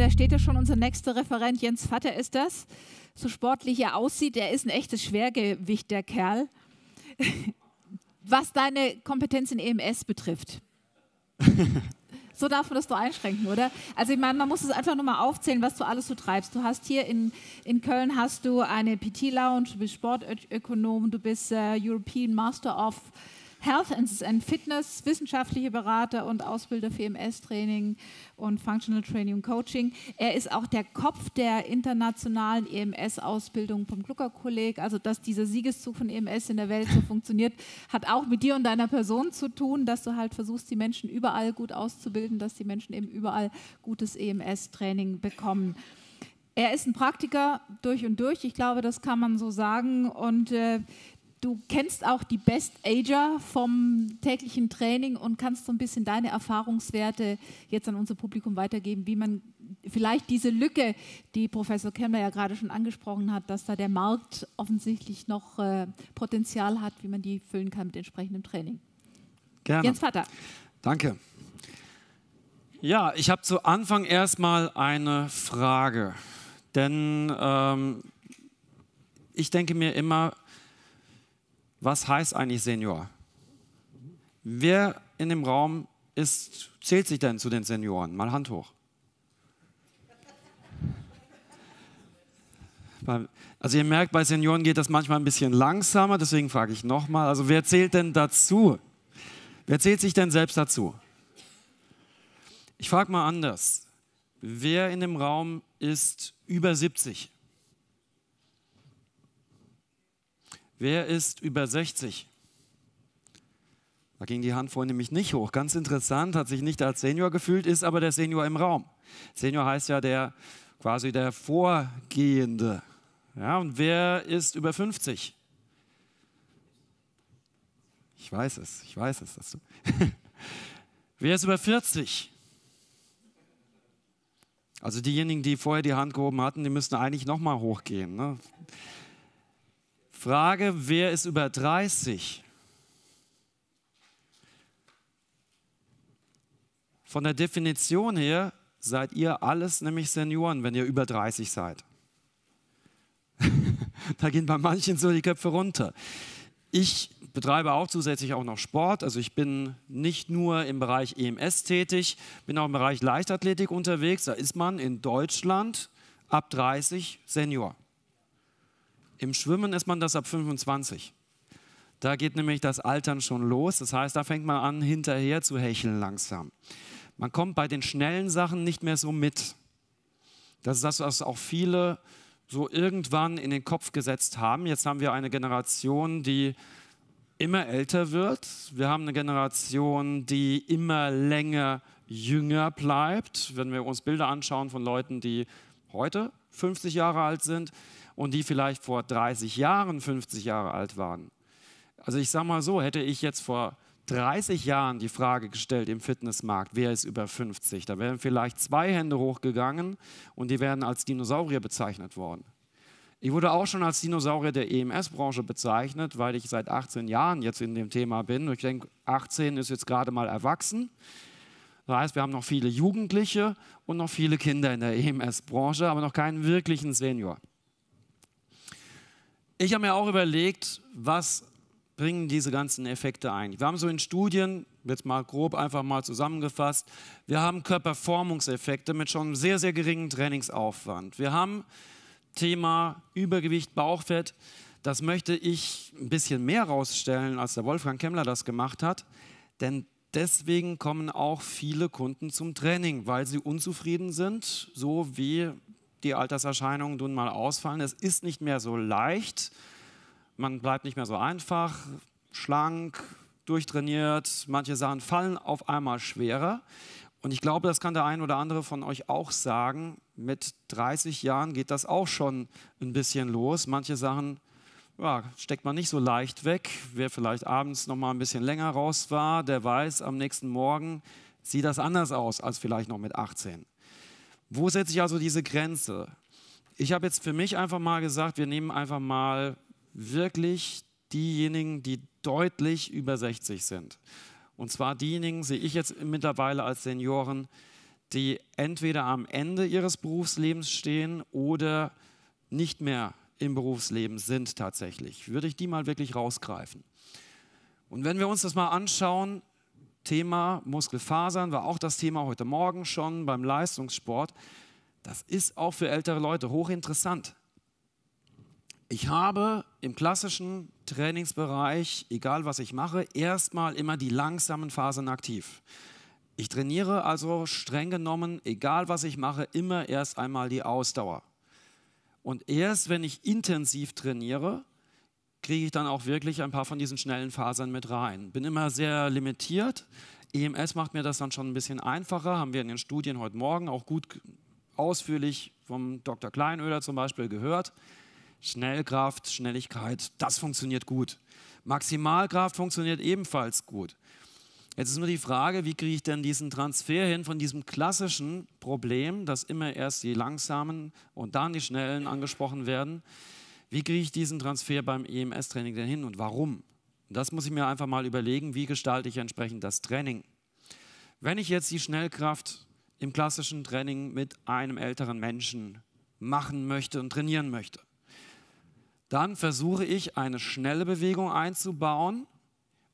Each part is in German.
da steht ja schon unser nächster Referent, Jens Vatter ist das. So sportlich er aussieht, er ist ein echtes Schwergewicht, der Kerl. Was deine Kompetenz in EMS betrifft. so darf man das doch einschränken, oder? Also ich meine, man muss es einfach nur mal aufzählen, was du alles so treibst. Du hast hier in, in Köln hast du eine PT-Lounge, du bist Sportökonom, du bist äh, European Master of Health and Fitness, wissenschaftliche Berater und Ausbilder für EMS-Training und Functional Training und Coaching. Er ist auch der Kopf der internationalen EMS-Ausbildung vom Glucker-Kolleg. Also, dass dieser Siegeszug von EMS in der Welt so funktioniert, hat auch mit dir und deiner Person zu tun, dass du halt versuchst, die Menschen überall gut auszubilden, dass die Menschen eben überall gutes EMS-Training bekommen. Er ist ein Praktiker durch und durch, ich glaube, das kann man so sagen. Und äh, Du kennst auch die Best Ager vom täglichen Training und kannst so ein bisschen deine Erfahrungswerte jetzt an unser Publikum weitergeben, wie man vielleicht diese Lücke, die Professor Kemmer ja gerade schon angesprochen hat, dass da der Markt offensichtlich noch äh, Potenzial hat, wie man die füllen kann mit entsprechendem Training. Gerne. Jens Vater. Danke. Ja, ich habe zu Anfang erstmal eine Frage. Denn ähm, ich denke mir immer, was heißt eigentlich Senior? Wer in dem Raum ist, zählt sich denn zu den Senioren? Mal Hand hoch. Also ihr merkt, bei Senioren geht das manchmal ein bisschen langsamer, deswegen frage ich nochmal, also wer zählt denn dazu? Wer zählt sich denn selbst dazu? Ich frage mal anders. Wer in dem Raum ist über 70? Wer ist über 60? Da ging die Hand vorhin nämlich nicht hoch. Ganz interessant, hat sich nicht als Senior gefühlt, ist aber der Senior im Raum. Senior heißt ja der quasi der Vorgehende. Ja, und wer ist über 50? Ich weiß es, ich weiß es. Dass du wer ist über 40? Also diejenigen, die vorher die Hand gehoben hatten, die müssten eigentlich nochmal hochgehen. Ne? Frage, wer ist über 30? Von der Definition her seid ihr alles nämlich Senioren, wenn ihr über 30 seid. da gehen bei manchen so die Köpfe runter. Ich betreibe auch zusätzlich auch noch Sport. Also ich bin nicht nur im Bereich EMS tätig, bin auch im Bereich Leichtathletik unterwegs. Da ist man in Deutschland ab 30 Senior. Im Schwimmen ist man das ab 25. Da geht nämlich das Altern schon los. Das heißt, da fängt man an, hinterher zu hecheln langsam. Man kommt bei den schnellen Sachen nicht mehr so mit. Das ist das, was auch viele so irgendwann in den Kopf gesetzt haben. Jetzt haben wir eine Generation, die immer älter wird. Wir haben eine Generation, die immer länger jünger bleibt. Wenn wir uns Bilder anschauen von Leuten, die heute 50 Jahre alt sind, und die vielleicht vor 30 Jahren 50 Jahre alt waren. Also ich sage mal so, hätte ich jetzt vor 30 Jahren die Frage gestellt im Fitnessmarkt, wer ist über 50? Da wären vielleicht zwei Hände hochgegangen und die wären als Dinosaurier bezeichnet worden. Ich wurde auch schon als Dinosaurier der EMS-Branche bezeichnet, weil ich seit 18 Jahren jetzt in dem Thema bin. Und ich denke, 18 ist jetzt gerade mal erwachsen. Das heißt, wir haben noch viele Jugendliche und noch viele Kinder in der EMS-Branche, aber noch keinen wirklichen Senior. Ich habe mir auch überlegt, was bringen diese ganzen Effekte ein. Wir haben so in Studien, jetzt mal grob einfach mal zusammengefasst, wir haben Körperformungseffekte mit schon sehr, sehr geringem Trainingsaufwand. Wir haben Thema Übergewicht, Bauchfett. Das möchte ich ein bisschen mehr rausstellen, als der Wolfgang Kemmler das gemacht hat. Denn deswegen kommen auch viele Kunden zum Training, weil sie unzufrieden sind, so wie die Alterserscheinungen nun mal ausfallen. Es ist nicht mehr so leicht, man bleibt nicht mehr so einfach, schlank, durchtrainiert, manche Sachen fallen auf einmal schwerer. Und ich glaube, das kann der ein oder andere von euch auch sagen, mit 30 Jahren geht das auch schon ein bisschen los. Manche Sachen ja, steckt man nicht so leicht weg. Wer vielleicht abends noch mal ein bisschen länger raus war, der weiß, am nächsten Morgen sieht das anders aus als vielleicht noch mit 18. Wo setze ich also diese Grenze? Ich habe jetzt für mich einfach mal gesagt, wir nehmen einfach mal wirklich diejenigen, die deutlich über 60 sind. Und zwar diejenigen sehe ich jetzt mittlerweile als Senioren, die entweder am Ende ihres Berufslebens stehen oder nicht mehr im Berufsleben sind tatsächlich. Würde ich die mal wirklich rausgreifen. Und wenn wir uns das mal anschauen, Thema Muskelfasern war auch das Thema heute Morgen schon beim Leistungssport. Das ist auch für ältere Leute hochinteressant. Ich habe im klassischen Trainingsbereich, egal was ich mache, erstmal immer die langsamen Fasern aktiv. Ich trainiere also streng genommen, egal was ich mache, immer erst einmal die Ausdauer. Und erst wenn ich intensiv trainiere, kriege ich dann auch wirklich ein paar von diesen schnellen Fasern mit rein. Bin immer sehr limitiert. EMS macht mir das dann schon ein bisschen einfacher, haben wir in den Studien heute Morgen auch gut ausführlich vom Dr. Kleinöder zum Beispiel gehört. Schnellkraft, Schnelligkeit, das funktioniert gut. Maximalkraft funktioniert ebenfalls gut. Jetzt ist nur die Frage, wie kriege ich denn diesen Transfer hin von diesem klassischen Problem, dass immer erst die Langsamen und dann die Schnellen angesprochen werden, wie kriege ich diesen Transfer beim EMS-Training denn hin und warum? Das muss ich mir einfach mal überlegen, wie gestalte ich entsprechend das Training. Wenn ich jetzt die Schnellkraft im klassischen Training mit einem älteren Menschen machen möchte und trainieren möchte, dann versuche ich eine schnelle Bewegung einzubauen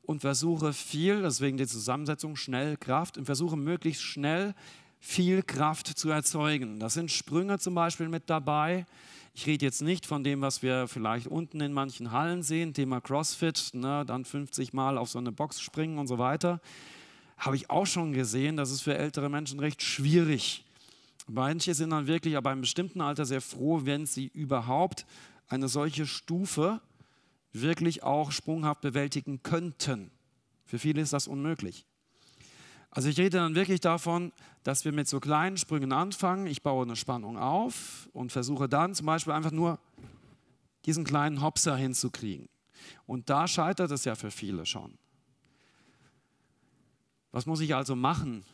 und versuche viel, deswegen die Zusammensetzung Schnellkraft, und versuche möglichst schnell viel Kraft zu erzeugen. Das sind Sprünge zum Beispiel mit dabei, ich rede jetzt nicht von dem, was wir vielleicht unten in manchen Hallen sehen, Thema CrossFit, ne, dann 50 Mal auf so eine Box springen und so weiter. Habe ich auch schon gesehen, das ist für ältere Menschen recht schwierig. Manche sind dann wirklich aber im bestimmten Alter sehr froh, wenn sie überhaupt eine solche Stufe wirklich auch sprunghaft bewältigen könnten. Für viele ist das unmöglich. Also ich rede dann wirklich davon, dass wir mit so kleinen Sprüngen anfangen. Ich baue eine Spannung auf und versuche dann zum Beispiel einfach nur diesen kleinen Hopser hinzukriegen. Und da scheitert es ja für viele schon. Was muss ich also machen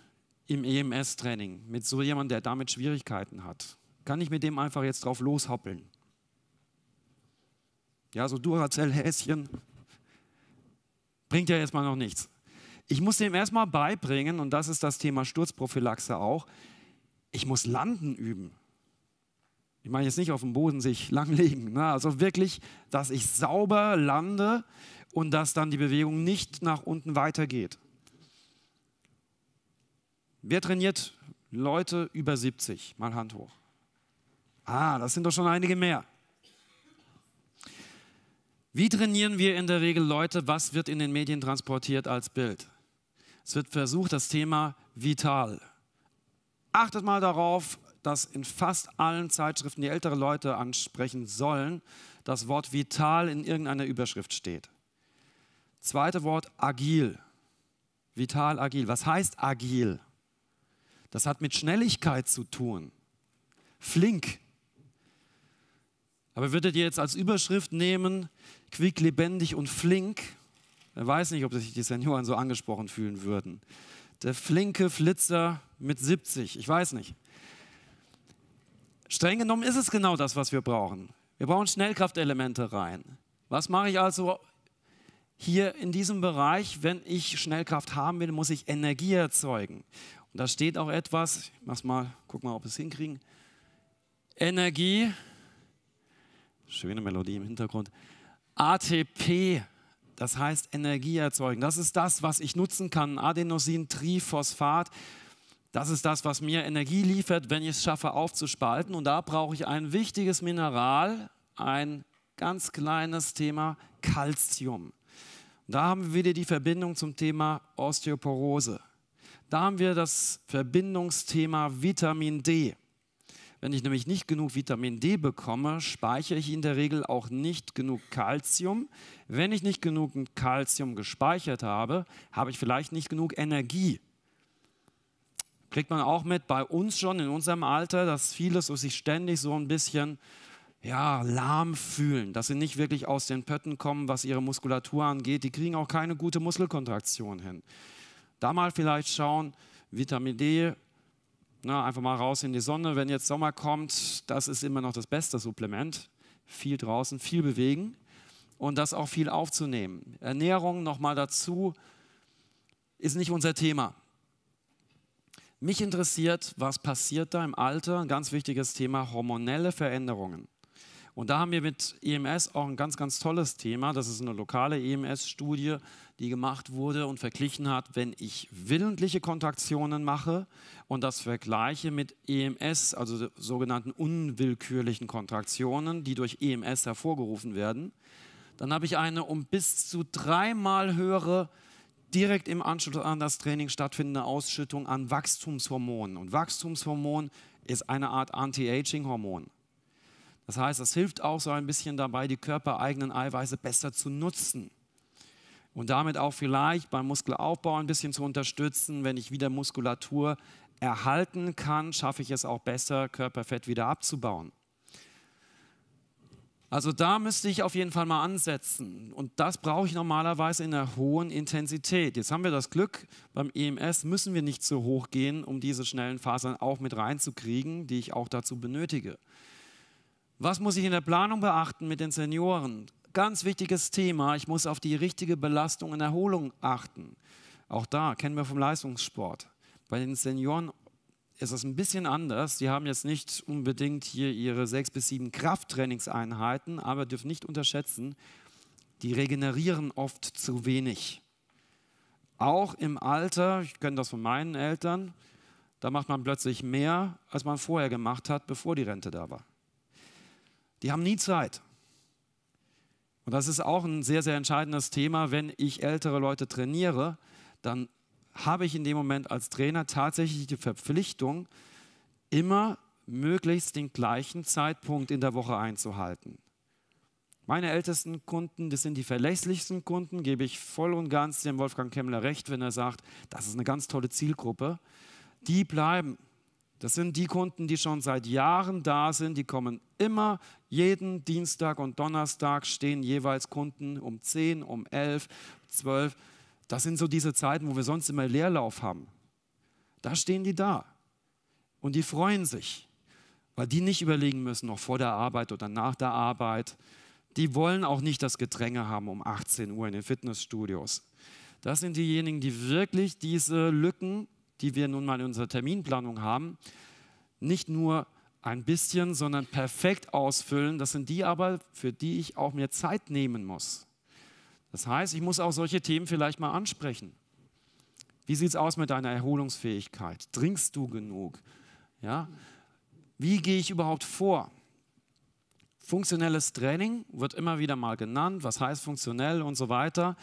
im EMS-Training mit so jemandem, der damit Schwierigkeiten hat? Kann ich mit dem einfach jetzt drauf loshoppeln? Ja, so Duracell-Häschen bringt ja jetzt mal noch nichts. Ich muss dem erstmal beibringen, und das ist das Thema Sturzprophylaxe auch, ich muss Landen üben. Ich meine jetzt nicht auf dem Boden sich langlegen, ne? also wirklich, dass ich sauber lande und dass dann die Bewegung nicht nach unten weitergeht. Wer trainiert Leute über 70? Mal Hand hoch. Ah, das sind doch schon einige mehr. Wie trainieren wir in der Regel Leute? Was wird in den Medien transportiert als Bild? Es wird versucht, das Thema vital. Achtet mal darauf, dass in fast allen Zeitschriften, die ältere Leute ansprechen sollen, das Wort vital in irgendeiner Überschrift steht. Zweite Wort agil. Vital agil. Was heißt agil? Das hat mit Schnelligkeit zu tun. Flink. Aber würdet ihr jetzt als Überschrift nehmen, quick, lebendig und flink, er weiß nicht, ob sich die Senioren so angesprochen fühlen würden. Der flinke Flitzer mit 70, ich weiß nicht. Streng genommen ist es genau das, was wir brauchen. Wir brauchen Schnellkraftelemente rein. Was mache ich also hier in diesem Bereich, wenn ich Schnellkraft haben will, muss ich Energie erzeugen. Und da steht auch etwas, ich mach's mal, guck mal, ob wir es hinkriegen. Energie, schöne Melodie im Hintergrund, ATP das heißt Energie erzeugen. Das ist das, was ich nutzen kann. Adenosintriphosphat. Das ist das, was mir Energie liefert, wenn ich es schaffe aufzuspalten. Und da brauche ich ein wichtiges Mineral, ein ganz kleines Thema, Calcium. Da haben wir wieder die Verbindung zum Thema Osteoporose. Da haben wir das Verbindungsthema Vitamin D. Wenn ich nämlich nicht genug Vitamin D bekomme, speichere ich in der Regel auch nicht genug Kalzium. Wenn ich nicht genug Kalzium gespeichert habe, habe ich vielleicht nicht genug Energie. Kriegt man auch mit bei uns schon in unserem Alter, dass viele so sich ständig so ein bisschen ja, lahm fühlen, dass sie nicht wirklich aus den Pötten kommen, was ihre Muskulatur angeht. Die kriegen auch keine gute Muskelkontraktion hin. Da mal vielleicht schauen, Vitamin D na, einfach mal raus in die Sonne, wenn jetzt Sommer kommt, das ist immer noch das beste Supplement. Viel draußen, viel bewegen und das auch viel aufzunehmen. Ernährung nochmal dazu ist nicht unser Thema. Mich interessiert, was passiert da im Alter? Ein ganz wichtiges Thema, hormonelle Veränderungen. Und da haben wir mit EMS auch ein ganz, ganz tolles Thema. Das ist eine lokale EMS-Studie, die gemacht wurde und verglichen hat, wenn ich willentliche Kontraktionen mache und das vergleiche mit EMS, also sogenannten unwillkürlichen Kontraktionen, die durch EMS hervorgerufen werden, dann habe ich eine um bis zu dreimal höhere direkt im Anschluss an das Training stattfindende Ausschüttung an Wachstumshormonen. Und Wachstumshormon ist eine Art Anti-Aging-Hormon. Das heißt, das hilft auch so ein bisschen dabei, die körpereigenen Eiweiße besser zu nutzen und damit auch vielleicht beim Muskelaufbau ein bisschen zu unterstützen. Wenn ich wieder Muskulatur erhalten kann, schaffe ich es auch besser, Körperfett wieder abzubauen. Also da müsste ich auf jeden Fall mal ansetzen. Und das brauche ich normalerweise in einer hohen Intensität. Jetzt haben wir das Glück, beim EMS müssen wir nicht zu hoch gehen, um diese schnellen Fasern auch mit reinzukriegen, die ich auch dazu benötige. Was muss ich in der Planung beachten mit den Senioren? ganz wichtiges Thema. Ich muss auf die richtige Belastung und Erholung achten. Auch da kennen wir vom Leistungssport. Bei den Senioren ist das ein bisschen anders. Die haben jetzt nicht unbedingt hier ihre sechs bis sieben Krafttrainingseinheiten, aber dürfen nicht unterschätzen, die regenerieren oft zu wenig. Auch im Alter, ich kenne das von meinen Eltern, da macht man plötzlich mehr, als man vorher gemacht hat, bevor die Rente da war. Die haben nie Zeit. Und das ist auch ein sehr, sehr entscheidendes Thema. Wenn ich ältere Leute trainiere, dann habe ich in dem Moment als Trainer tatsächlich die Verpflichtung, immer möglichst den gleichen Zeitpunkt in der Woche einzuhalten. Meine ältesten Kunden, das sind die verlässlichsten Kunden, gebe ich voll und ganz dem Wolfgang Kemmler recht, wenn er sagt, das ist eine ganz tolle Zielgruppe. Die bleiben das sind die Kunden, die schon seit Jahren da sind, die kommen immer jeden Dienstag und Donnerstag stehen jeweils Kunden um 10, um 11, 12. Das sind so diese Zeiten, wo wir sonst immer Leerlauf haben. Da stehen die da und die freuen sich, weil die nicht überlegen müssen, noch vor der Arbeit oder nach der Arbeit. Die wollen auch nicht das Gedränge haben um 18 Uhr in den Fitnessstudios. Das sind diejenigen, die wirklich diese Lücken die wir nun mal in unserer Terminplanung haben, nicht nur ein bisschen, sondern perfekt ausfüllen. Das sind die aber, für die ich auch mir Zeit nehmen muss. Das heißt, ich muss auch solche Themen vielleicht mal ansprechen. Wie sieht es aus mit deiner Erholungsfähigkeit? Trinkst du genug? Ja? Wie gehe ich überhaupt vor? Funktionelles Training wird immer wieder mal genannt. Was heißt funktionell und so weiter?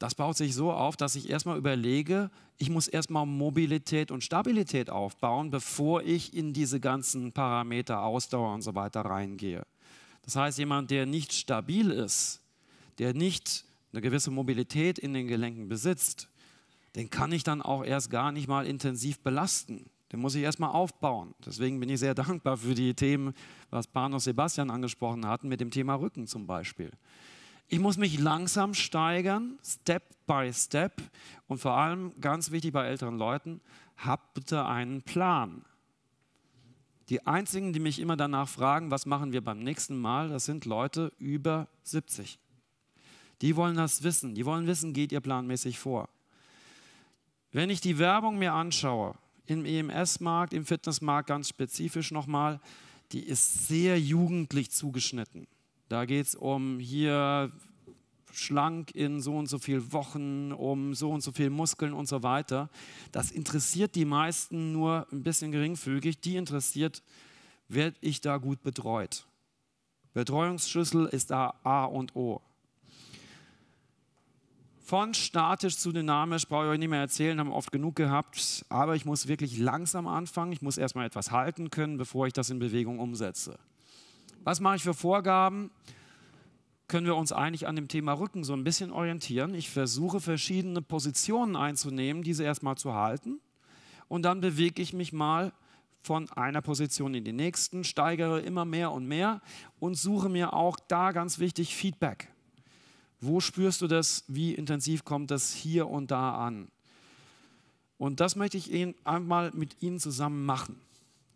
das baut sich so auf, dass ich erstmal überlege, ich muss erstmal Mobilität und Stabilität aufbauen, bevor ich in diese ganzen Parameter Ausdauer und so weiter reingehe. Das heißt, jemand, der nicht stabil ist, der nicht eine gewisse Mobilität in den Gelenken besitzt, den kann ich dann auch erst gar nicht mal intensiv belasten. Den muss ich erstmal aufbauen. Deswegen bin ich sehr dankbar für die Themen, was Panos Sebastian angesprochen hatten, mit dem Thema Rücken zum Beispiel. Ich muss mich langsam steigern, Step by Step. Und vor allem, ganz wichtig bei älteren Leuten, habt bitte einen Plan. Die einzigen, die mich immer danach fragen, was machen wir beim nächsten Mal, das sind Leute über 70. Die wollen das wissen. Die wollen wissen, geht ihr planmäßig vor. Wenn ich die Werbung mir anschaue, im EMS-Markt, im Fitnessmarkt ganz spezifisch nochmal, die ist sehr jugendlich zugeschnitten. Da geht es um hier schlank in so und so viel Wochen, um so und so viele Muskeln und so weiter. Das interessiert die meisten nur ein bisschen geringfügig. Die interessiert, werde ich da gut betreut? Betreuungsschlüssel ist da A und O. Von statisch zu dynamisch brauche ich euch nicht mehr erzählen, haben wir oft genug gehabt. Aber ich muss wirklich langsam anfangen. Ich muss erstmal etwas halten können, bevor ich das in Bewegung umsetze. Was mache ich für Vorgaben? Können wir uns eigentlich an dem Thema Rücken so ein bisschen orientieren? Ich versuche verschiedene Positionen einzunehmen, diese erstmal zu halten und dann bewege ich mich mal von einer Position in die nächsten, steigere immer mehr und mehr und suche mir auch da ganz wichtig Feedback. Wo spürst du das? Wie intensiv kommt das hier und da an? Und das möchte ich Ihnen einmal mit Ihnen zusammen machen.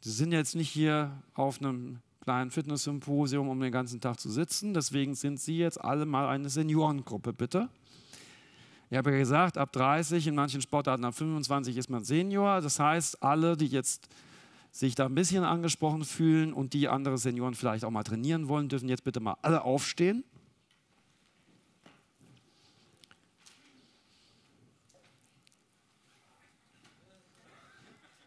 Sie sind jetzt nicht hier auf einem kleinen Fitnesssymposium, um den ganzen Tag zu sitzen. Deswegen sind Sie jetzt alle mal eine Seniorengruppe, bitte. Ich habe ja gesagt, ab 30, in manchen Sportarten ab 25 ist man Senior. Das heißt, alle, die jetzt sich da ein bisschen angesprochen fühlen und die andere Senioren vielleicht auch mal trainieren wollen, dürfen jetzt bitte mal alle aufstehen.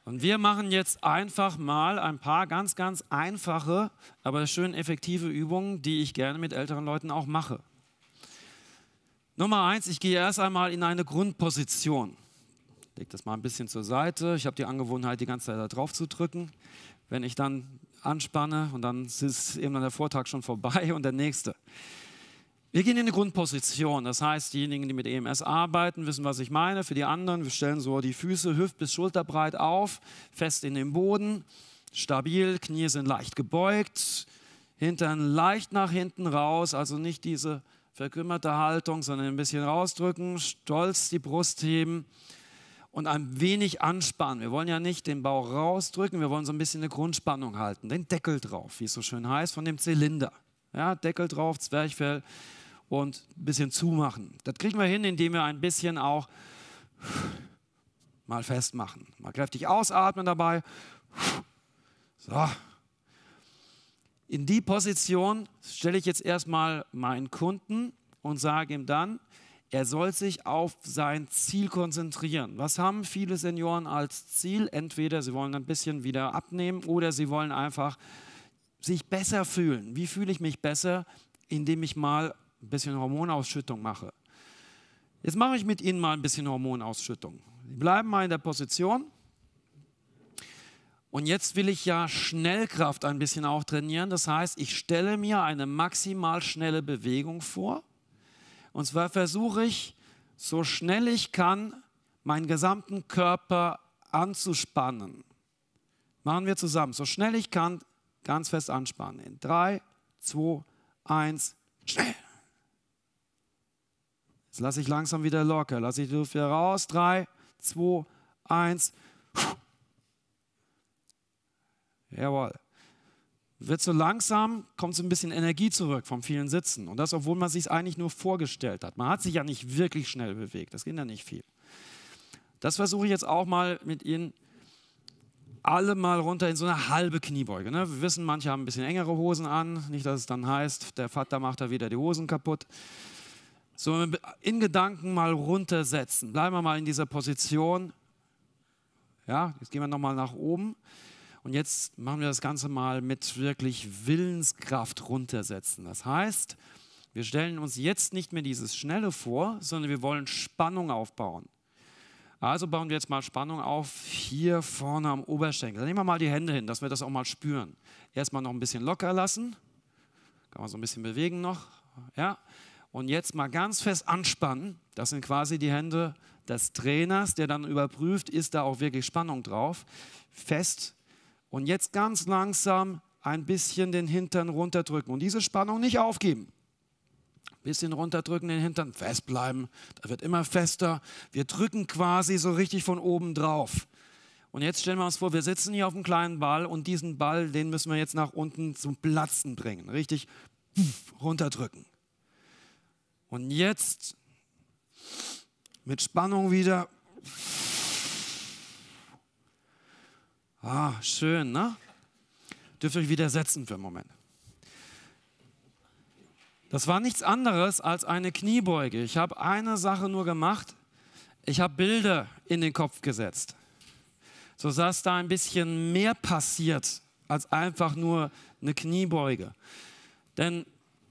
Und wir machen jetzt einfach mal ein paar ganz, ganz einfache, aber schön effektive Übungen, die ich gerne mit älteren Leuten auch mache. Nummer eins, ich gehe erst einmal in eine Grundposition. Ich lege das mal ein bisschen zur Seite. Ich habe die Angewohnheit, die ganze Zeit da drauf zu drücken. Wenn ich dann anspanne und dann ist eben dann der Vortrag schon vorbei und der nächste. Wir gehen in eine Grundposition. Das heißt, diejenigen, die mit EMS arbeiten, wissen, was ich meine. Für die anderen, wir stellen so die Füße hüft- bis schulterbreit auf, fest in den Boden, stabil, Knie sind leicht gebeugt, Hintern leicht nach hinten raus, also nicht diese verkümmerte Haltung, sondern ein bisschen rausdrücken, stolz die Brust heben und ein wenig anspannen. Wir wollen ja nicht den Bauch rausdrücken, wir wollen so ein bisschen eine Grundspannung halten, den Deckel drauf, wie es so schön heißt, von dem Zylinder. Ja, Deckel drauf, Zwerchfell und ein bisschen zumachen. Das kriegen wir hin, indem wir ein bisschen auch mal festmachen. Mal kräftig ausatmen dabei. So. In die Position stelle ich jetzt erstmal meinen Kunden und sage ihm dann, er soll sich auf sein Ziel konzentrieren. Was haben viele Senioren als Ziel? Entweder sie wollen ein bisschen wieder abnehmen oder sie wollen einfach sich besser fühlen. Wie fühle ich mich besser, indem ich mal ein bisschen Hormonausschüttung mache? Jetzt mache ich mit Ihnen mal ein bisschen Hormonausschüttung. Sie bleiben mal in der Position. Und jetzt will ich ja Schnellkraft ein bisschen auch trainieren. Das heißt, ich stelle mir eine maximal schnelle Bewegung vor. Und zwar versuche ich, so schnell ich kann, meinen gesamten Körper anzuspannen. Machen wir zusammen. So schnell ich kann, Ganz fest anspannen. In 3, 2, 1, schnell. Jetzt lasse ich langsam wieder locker. Lasse ich die Luft wieder raus. 3, 2, 1. Jawohl. Wird so langsam, kommt so ein bisschen Energie zurück vom vielen Sitzen. Und das, obwohl man sich eigentlich nur vorgestellt hat. Man hat sich ja nicht wirklich schnell bewegt. Das ging ja nicht viel. Das versuche ich jetzt auch mal mit Ihnen zu alle mal runter in so eine halbe Kniebeuge. Ne? Wir wissen, manche haben ein bisschen engere Hosen an. Nicht, dass es dann heißt, der Vater macht da wieder die Hosen kaputt. So in Gedanken mal runtersetzen. Bleiben wir mal in dieser Position. Ja, jetzt gehen wir nochmal nach oben. Und jetzt machen wir das Ganze mal mit wirklich Willenskraft runtersetzen. Das heißt, wir stellen uns jetzt nicht mehr dieses Schnelle vor, sondern wir wollen Spannung aufbauen. Also bauen wir jetzt mal Spannung auf hier vorne am Oberschenkel. Dann nehmen wir mal die Hände hin, dass wir das auch mal spüren. Erstmal noch ein bisschen locker lassen. Kann man so ein bisschen bewegen noch. Ja. Und jetzt mal ganz fest anspannen. Das sind quasi die Hände des Trainers, der dann überprüft, ist da auch wirklich Spannung drauf. Fest. Und jetzt ganz langsam ein bisschen den Hintern runterdrücken und diese Spannung nicht aufgeben bisschen runterdrücken den Hintern, festbleiben, da wird immer fester. Wir drücken quasi so richtig von oben drauf. Und jetzt stellen wir uns vor, wir sitzen hier auf einem kleinen Ball und diesen Ball, den müssen wir jetzt nach unten zum Platzen bringen, richtig runterdrücken. Und jetzt mit Spannung wieder. Ah, schön, ne? Dürft ihr euch wieder setzen für einen Moment. Das war nichts anderes als eine Kniebeuge. Ich habe eine Sache nur gemacht. Ich habe Bilder in den Kopf gesetzt, So saß da ein bisschen mehr passiert als einfach nur eine Kniebeuge. Denn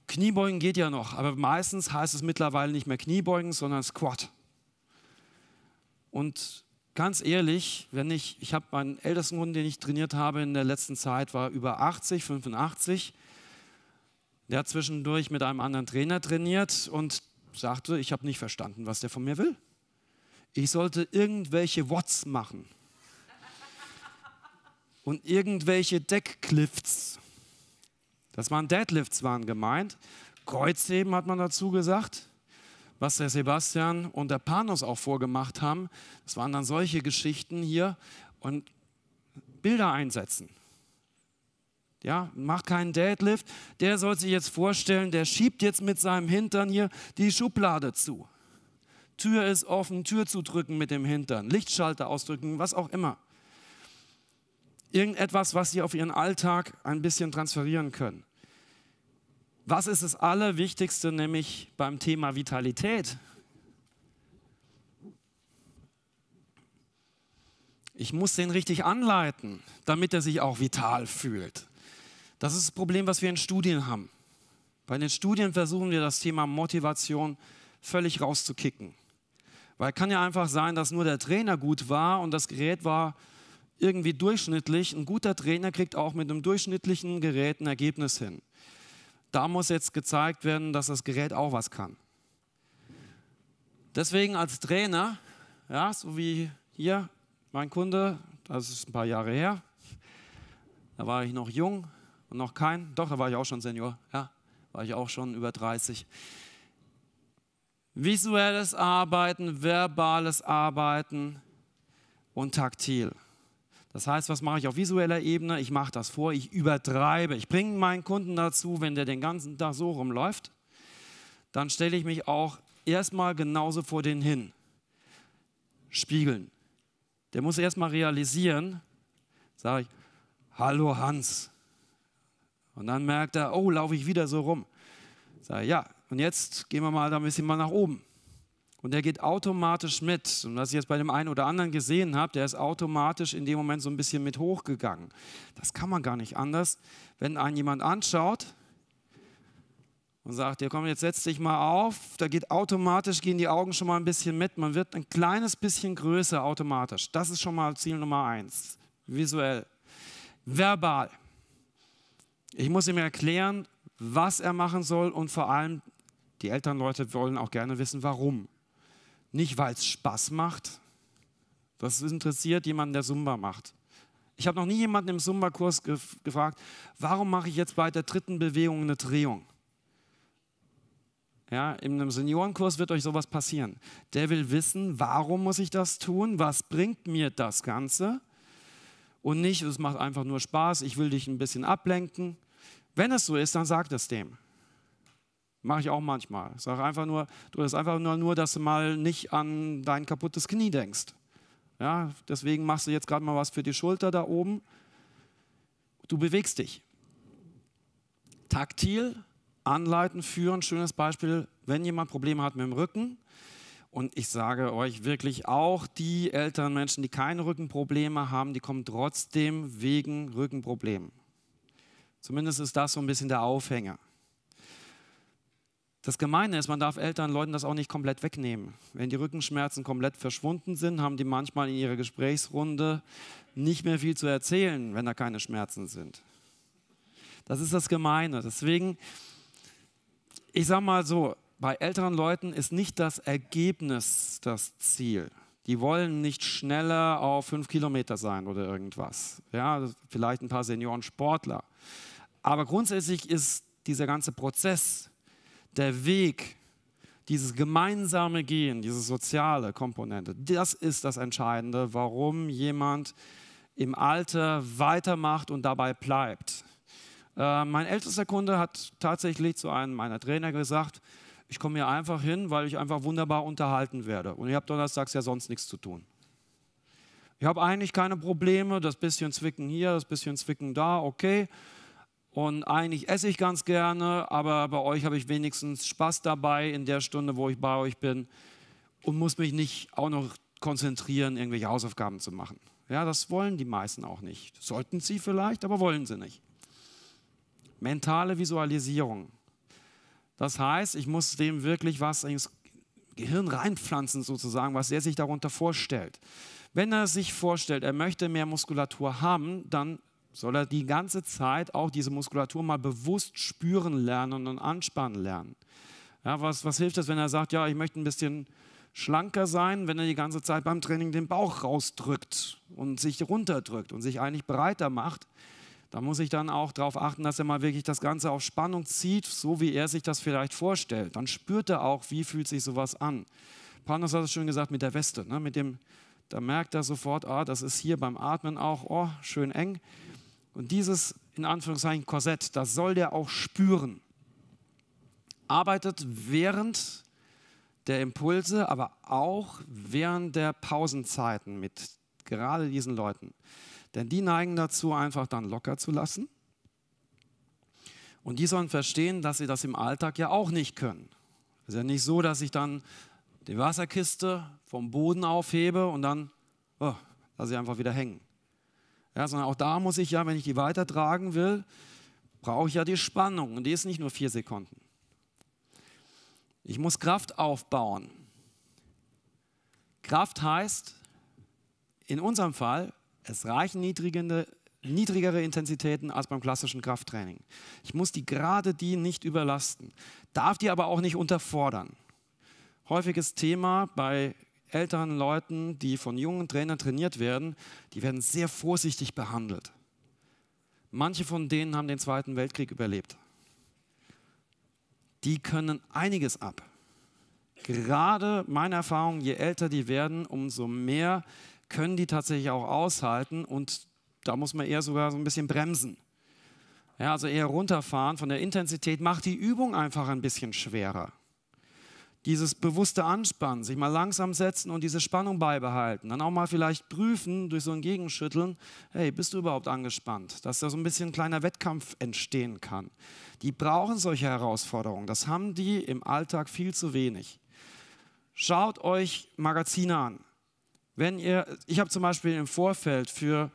Kniebeugen geht ja noch, aber meistens heißt es mittlerweile nicht mehr Kniebeugen, sondern Squat. Und ganz ehrlich, wenn ich, ich habe meinen ältesten Hund, den ich trainiert habe in der letzten Zeit, war über 80, 85 der hat zwischendurch mit einem anderen Trainer trainiert und sagte, ich habe nicht verstanden, was der von mir will. Ich sollte irgendwelche Watts machen und irgendwelche Decklifts. Das waren Deadlifts waren gemeint. Kreuzheben hat man dazu gesagt, was der Sebastian und der Panos auch vorgemacht haben. Das waren dann solche Geschichten hier und Bilder einsetzen. Ja, macht keinen Deadlift. Der soll sich jetzt vorstellen, der schiebt jetzt mit seinem Hintern hier die Schublade zu. Tür ist offen, Tür zu drücken mit dem Hintern, Lichtschalter ausdrücken, was auch immer. Irgendetwas, was Sie auf Ihren Alltag ein bisschen transferieren können. Was ist das Allerwichtigste, nämlich beim Thema Vitalität? Ich muss den richtig anleiten, damit er sich auch vital fühlt. Das ist das Problem, was wir in Studien haben. Bei den Studien versuchen wir das Thema Motivation völlig rauszukicken. Weil kann ja einfach sein, dass nur der Trainer gut war und das Gerät war irgendwie durchschnittlich. Ein guter Trainer kriegt auch mit einem durchschnittlichen Gerät ein Ergebnis hin. Da muss jetzt gezeigt werden, dass das Gerät auch was kann. Deswegen als Trainer, ja, so wie hier mein Kunde, das ist ein paar Jahre her, da war ich noch jung, und noch kein, doch, da war ich auch schon Senior, ja, war ich auch schon über 30. Visuelles Arbeiten, verbales Arbeiten und taktil. Das heißt, was mache ich auf visueller Ebene? Ich mache das vor, ich übertreibe. Ich bringe meinen Kunden dazu, wenn der den ganzen Tag so rumläuft, dann stelle ich mich auch erstmal genauso vor den hin. Spiegeln. Der muss erstmal realisieren, sage ich, hallo Hans, und dann merkt er, oh, laufe ich wieder so rum. Sag ja, und jetzt gehen wir mal da ein bisschen mal nach oben. Und der geht automatisch mit. Und was ich jetzt bei dem einen oder anderen gesehen habe, der ist automatisch in dem Moment so ein bisschen mit hochgegangen. Das kann man gar nicht anders. Wenn einen jemand anschaut und sagt, ja komm, jetzt setz dich mal auf, da geht automatisch, gehen die Augen schon mal ein bisschen mit. Man wird ein kleines bisschen größer automatisch. Das ist schon mal Ziel Nummer eins. Visuell. Verbal. Ich muss ihm erklären, was er machen soll und vor allem, die Elternleute wollen auch gerne wissen, warum. Nicht, weil es Spaß macht. Das interessiert jemanden, der Sumba macht. Ich habe noch nie jemanden im sumba kurs gef gefragt, warum mache ich jetzt bei der dritten Bewegung eine Drehung? Ja, in einem Seniorenkurs wird euch sowas passieren. Der will wissen, warum muss ich das tun? Was bringt mir das Ganze? Und nicht, es macht einfach nur Spaß, ich will dich ein bisschen ablenken. Wenn es so ist, dann sag das dem. Mache ich auch manchmal. Sag einfach nur, du hast einfach nur, nur, dass du mal nicht an dein kaputtes Knie denkst. Ja, deswegen machst du jetzt gerade mal was für die Schulter da oben. Du bewegst dich. Taktil, anleiten, führen, schönes Beispiel, wenn jemand Probleme hat mit dem Rücken. Und ich sage euch wirklich, auch die älteren Menschen, die keine Rückenprobleme haben, die kommen trotzdem wegen Rückenproblemen. Zumindest ist das so ein bisschen der Aufhänger. Das Gemeine ist, man darf Eltern Leuten das auch nicht komplett wegnehmen. Wenn die Rückenschmerzen komplett verschwunden sind, haben die manchmal in ihrer Gesprächsrunde nicht mehr viel zu erzählen, wenn da keine Schmerzen sind. Das ist das Gemeine. Deswegen, ich sage mal so, bei älteren Leuten ist nicht das Ergebnis das Ziel. Die wollen nicht schneller auf fünf Kilometer sein oder irgendwas. Ja, vielleicht ein paar Senioren Sportler. Aber grundsätzlich ist dieser ganze Prozess, der Weg, dieses gemeinsame Gehen, diese soziale Komponente, das ist das Entscheidende, warum jemand im Alter weitermacht und dabei bleibt. Äh, mein ältester Kunde hat tatsächlich zu einem meiner Trainer gesagt, ich komme hier einfach hin, weil ich einfach wunderbar unterhalten werde. Und ich habe donnerstags ja sonst nichts zu tun. Ich habe eigentlich keine Probleme, das bisschen Zwicken hier, das bisschen Zwicken da, okay. Und eigentlich esse ich ganz gerne, aber bei euch habe ich wenigstens Spaß dabei in der Stunde, wo ich bei euch bin und muss mich nicht auch noch konzentrieren, irgendwelche Hausaufgaben zu machen. Ja, das wollen die meisten auch nicht. Sollten sie vielleicht, aber wollen sie nicht. Mentale Visualisierung. Das heißt, ich muss dem wirklich was ins Gehirn reinpflanzen, sozusagen, was er sich darunter vorstellt. Wenn er sich vorstellt, er möchte mehr Muskulatur haben, dann soll er die ganze Zeit auch diese Muskulatur mal bewusst spüren lernen und anspannen lernen. Ja, was, was hilft es, wenn er sagt, ja, ich möchte ein bisschen schlanker sein, wenn er die ganze Zeit beim Training den Bauch rausdrückt und sich runterdrückt und sich eigentlich breiter macht? Da muss ich dann auch darauf achten, dass er mal wirklich das Ganze auf Spannung zieht, so wie er sich das vielleicht vorstellt. Dann spürt er auch, wie fühlt sich sowas an. Panos hat es schön gesagt mit der Weste, ne? mit dem, da merkt er sofort, ah, das ist hier beim Atmen auch, oh, schön eng. Und dieses, in Anführungszeichen, Korsett, das soll der auch spüren. Arbeitet während der Impulse, aber auch während der Pausenzeiten mit gerade diesen Leuten. Denn die neigen dazu, einfach dann locker zu lassen. Und die sollen verstehen, dass sie das im Alltag ja auch nicht können. Es ist ja nicht so, dass ich dann die Wasserkiste vom Boden aufhebe und dann oh, lasse ich einfach wieder hängen. Ja, sondern auch da muss ich ja, wenn ich die weitertragen will, brauche ich ja die Spannung. Und die ist nicht nur vier Sekunden. Ich muss Kraft aufbauen. Kraft heißt, in unserem Fall, es reichen niedrigere Intensitäten als beim klassischen Krafttraining. Ich muss die gerade die nicht überlasten, darf die aber auch nicht unterfordern. Häufiges Thema bei älteren Leuten, die von jungen Trainern trainiert werden, die werden sehr vorsichtig behandelt. Manche von denen haben den Zweiten Weltkrieg überlebt. Die können einiges ab. Gerade meine Erfahrung, je älter die werden, umso mehr können die tatsächlich auch aushalten und da muss man eher sogar so ein bisschen bremsen. Ja, also eher runterfahren von der Intensität, macht die Übung einfach ein bisschen schwerer dieses bewusste Anspannen, sich mal langsam setzen und diese Spannung beibehalten. Dann auch mal vielleicht prüfen durch so ein Gegenschütteln, hey, bist du überhaupt angespannt? Dass da so ein bisschen ein kleiner Wettkampf entstehen kann. Die brauchen solche Herausforderungen. Das haben die im Alltag viel zu wenig. Schaut euch Magazine an. Wenn ihr, ich habe zum Beispiel im Vorfeld für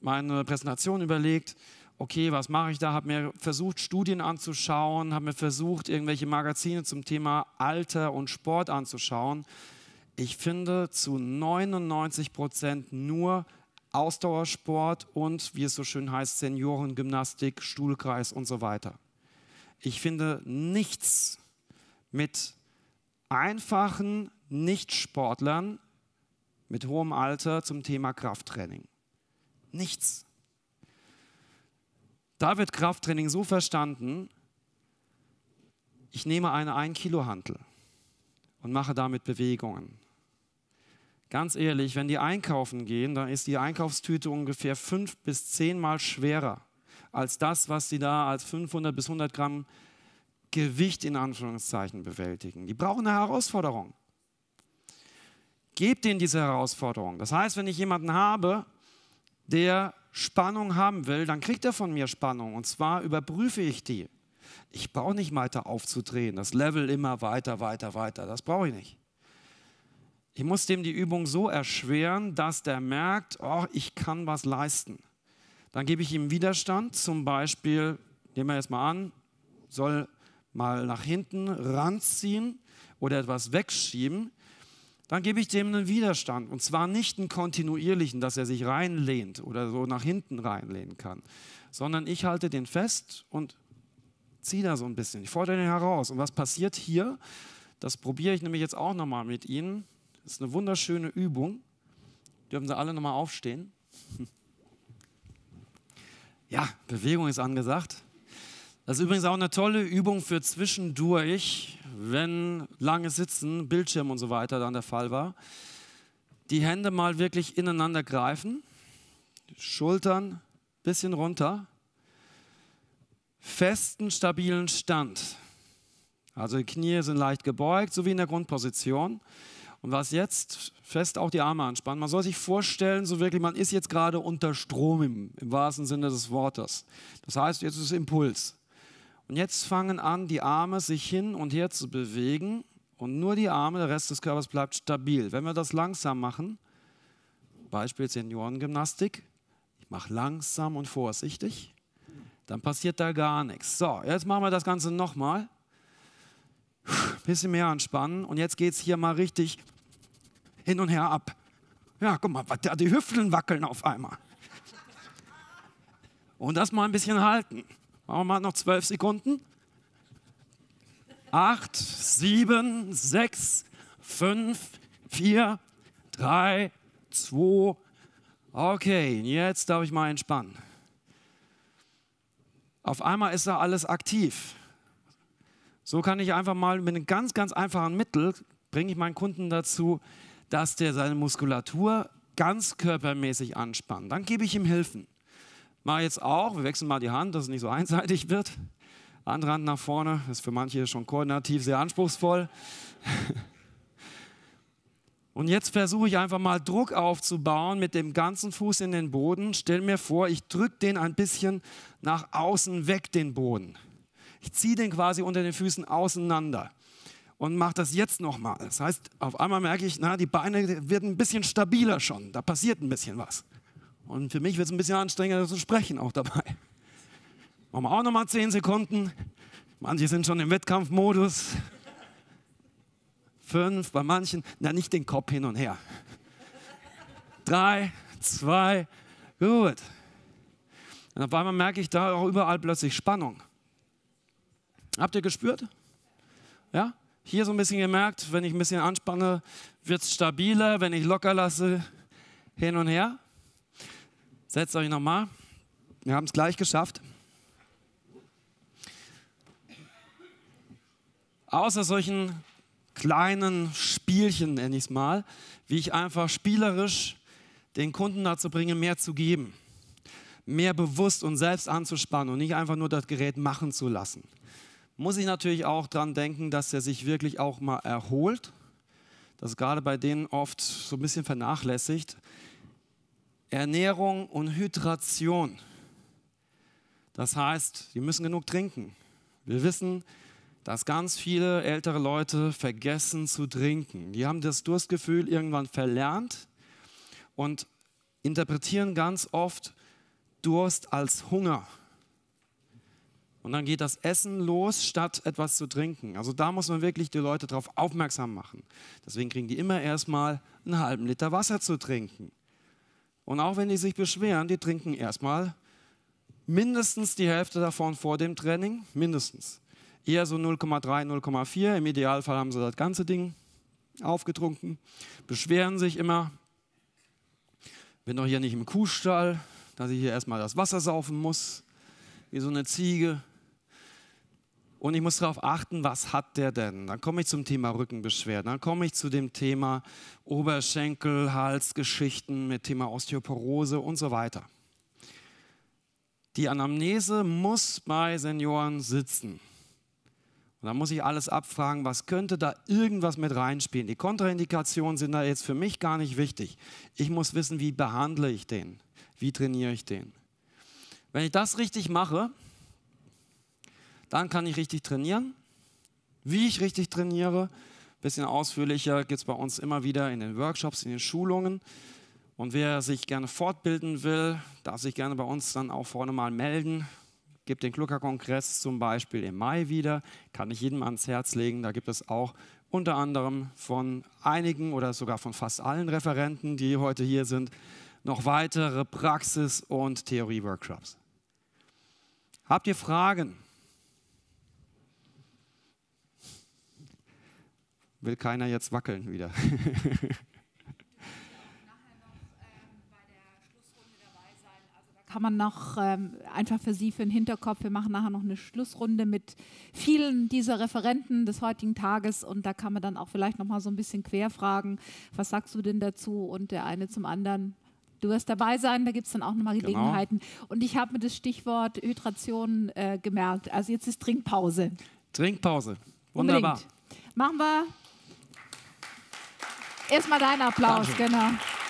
meine Präsentation überlegt, okay, was mache ich da? Habe mir versucht, Studien anzuschauen, habe mir versucht, irgendwelche Magazine zum Thema Alter und Sport anzuschauen. Ich finde zu 99 Prozent nur Ausdauersport und, wie es so schön heißt, Seniorengymnastik, Stuhlkreis und so weiter. Ich finde nichts mit einfachen Nichtsportlern mit hohem Alter zum Thema Krafttraining. Nichts. Da wird Krafttraining so verstanden, ich nehme eine 1-Kilo-Hantel und mache damit Bewegungen. Ganz ehrlich, wenn die einkaufen gehen, dann ist die Einkaufstüte ungefähr fünf bis zehnmal schwerer als das, was sie da als 500 bis 100 Gramm Gewicht in Anführungszeichen bewältigen. Die brauchen eine Herausforderung. Gebt ihnen diese Herausforderung. Das heißt, wenn ich jemanden habe, der Spannung haben will, dann kriegt er von mir Spannung. Und zwar überprüfe ich die. Ich brauche nicht weiter aufzudrehen, das Level immer weiter, weiter, weiter. Das brauche ich nicht. Ich muss dem die Übung so erschweren, dass der merkt, oh, ich kann was leisten. Dann gebe ich ihm Widerstand, zum Beispiel, nehmen wir jetzt mal an, soll mal nach hinten ranziehen oder etwas wegschieben dann gebe ich dem einen Widerstand. Und zwar nicht einen kontinuierlichen, dass er sich reinlehnt oder so nach hinten reinlehnen kann, sondern ich halte den fest und ziehe da so ein bisschen. Ich fordere den heraus. Und was passiert hier? Das probiere ich nämlich jetzt auch nochmal mit Ihnen. Das ist eine wunderschöne Übung. Dürfen Sie alle nochmal aufstehen? Ja, Bewegung ist angesagt. Das ist übrigens auch eine tolle Übung für zwischendurch, wenn lange Sitzen, Bildschirm und so weiter dann der Fall war. Die Hände mal wirklich ineinander greifen, Schultern bisschen runter, festen, stabilen Stand. Also die Knie sind leicht gebeugt, so wie in der Grundposition. Und was jetzt, fest auch die Arme anspannen. Man soll sich vorstellen, so wirklich, man ist jetzt gerade unter Strom im, im wahrsten Sinne des Wortes. Das heißt, jetzt ist Impuls. Und jetzt fangen an, die Arme sich hin und her zu bewegen und nur die Arme, der Rest des Körpers bleibt stabil. Wenn wir das langsam machen, Beispiel Seniorengymnastik, ich mache langsam und vorsichtig, dann passiert da gar nichts. So, jetzt machen wir das Ganze nochmal. Bisschen mehr anspannen und jetzt geht es hier mal richtig hin und her ab. Ja, guck mal, die Hüften wackeln auf einmal. Und das mal ein bisschen halten. Machen wir mal noch zwölf Sekunden. Acht, sieben, sechs, fünf, vier, drei, zwei. Okay, jetzt darf ich mal entspannen. Auf einmal ist da alles aktiv. So kann ich einfach mal mit einem ganz, ganz einfachen Mittel bringe ich meinen Kunden dazu, dass der seine Muskulatur ganz körpermäßig anspannt. Dann gebe ich ihm Hilfen. Mache jetzt auch. Wir wechseln mal die Hand, dass es nicht so einseitig wird. Andere Hand nach vorne. Das ist für manche schon koordinativ sehr anspruchsvoll. Und jetzt versuche ich einfach mal Druck aufzubauen mit dem ganzen Fuß in den Boden. Stell mir vor, ich drücke den ein bisschen nach außen weg, den Boden. Ich ziehe den quasi unter den Füßen auseinander und mache das jetzt nochmal. Das heißt, auf einmal merke ich, na, die Beine werden ein bisschen stabiler schon. Da passiert ein bisschen was. Und für mich wird es ein bisschen anstrengender zu sprechen auch dabei. Machen wir auch nochmal zehn Sekunden. Manche sind schon im Wettkampfmodus. Fünf, bei manchen, na nicht den Kopf hin und her. Drei, zwei, gut. Und auf einmal merke ich da auch überall plötzlich Spannung. Habt ihr gespürt? Ja? Hier so ein bisschen gemerkt, wenn ich ein bisschen anspanne, wird es stabiler, wenn ich locker lasse, hin und her. Setzt euch nochmal. Wir haben es gleich geschafft. Außer solchen kleinen Spielchen, nenne ich es mal, wie ich einfach spielerisch den Kunden dazu bringe, mehr zu geben, mehr bewusst und selbst anzuspannen und nicht einfach nur das Gerät machen zu lassen. Muss ich natürlich auch daran denken, dass er sich wirklich auch mal erholt. Das ist gerade bei denen oft so ein bisschen vernachlässigt. Ernährung und Hydration. Das heißt, die müssen genug trinken. Wir wissen, dass ganz viele ältere Leute vergessen zu trinken. Die haben das Durstgefühl irgendwann verlernt und interpretieren ganz oft Durst als Hunger. Und dann geht das Essen los, statt etwas zu trinken. Also da muss man wirklich die Leute darauf aufmerksam machen. Deswegen kriegen die immer erstmal einen halben Liter Wasser zu trinken. Und auch wenn die sich beschweren, die trinken erstmal mindestens die Hälfte davon vor dem Training, mindestens. Eher so 0,3, 0,4. Im Idealfall haben sie das ganze Ding aufgetrunken, beschweren sich immer. Bin doch hier nicht im Kuhstall, dass ich hier erstmal das Wasser saufen muss, wie so eine Ziege. Und ich muss darauf achten, was hat der denn? Dann komme ich zum Thema Rückenbeschwerden. Dann komme ich zu dem Thema Oberschenkel, Halsgeschichten mit Thema Osteoporose und so weiter. Die Anamnese muss bei Senioren sitzen. Und dann muss ich alles abfragen, was könnte da irgendwas mit reinspielen. Die Kontraindikationen sind da jetzt für mich gar nicht wichtig. Ich muss wissen, wie behandle ich den? Wie trainiere ich den? Wenn ich das richtig mache, dann kann ich richtig trainieren. Wie ich richtig trainiere, bisschen ausführlicher gibt es bei uns immer wieder in den Workshops, in den Schulungen. Und wer sich gerne fortbilden will, darf sich gerne bei uns dann auch vorne mal melden. Gibt den Glucker kongress zum Beispiel im Mai wieder, kann ich jedem ans Herz legen. Da gibt es auch unter anderem von einigen oder sogar von fast allen Referenten, die heute hier sind, noch weitere Praxis- und Theorie-Workshops. Habt ihr Fragen? will keiner jetzt wackeln wieder. Ähm, also kann man noch ähm, einfach für Sie für den Hinterkopf. Wir machen nachher noch eine Schlussrunde mit vielen dieser Referenten des heutigen Tages und da kann man dann auch vielleicht noch mal so ein bisschen quer fragen. Was sagst du denn dazu? Und der eine zum anderen. Du wirst dabei sein, da gibt es dann auch nochmal genau. Gelegenheiten. Genau. Und ich habe mir das Stichwort Hydration äh, gemerkt. Also jetzt ist Trinkpause. Trinkpause. Wunderbar. Unbedingt. Machen wir Erstmal deinen Applaus, Dankeschön. genau.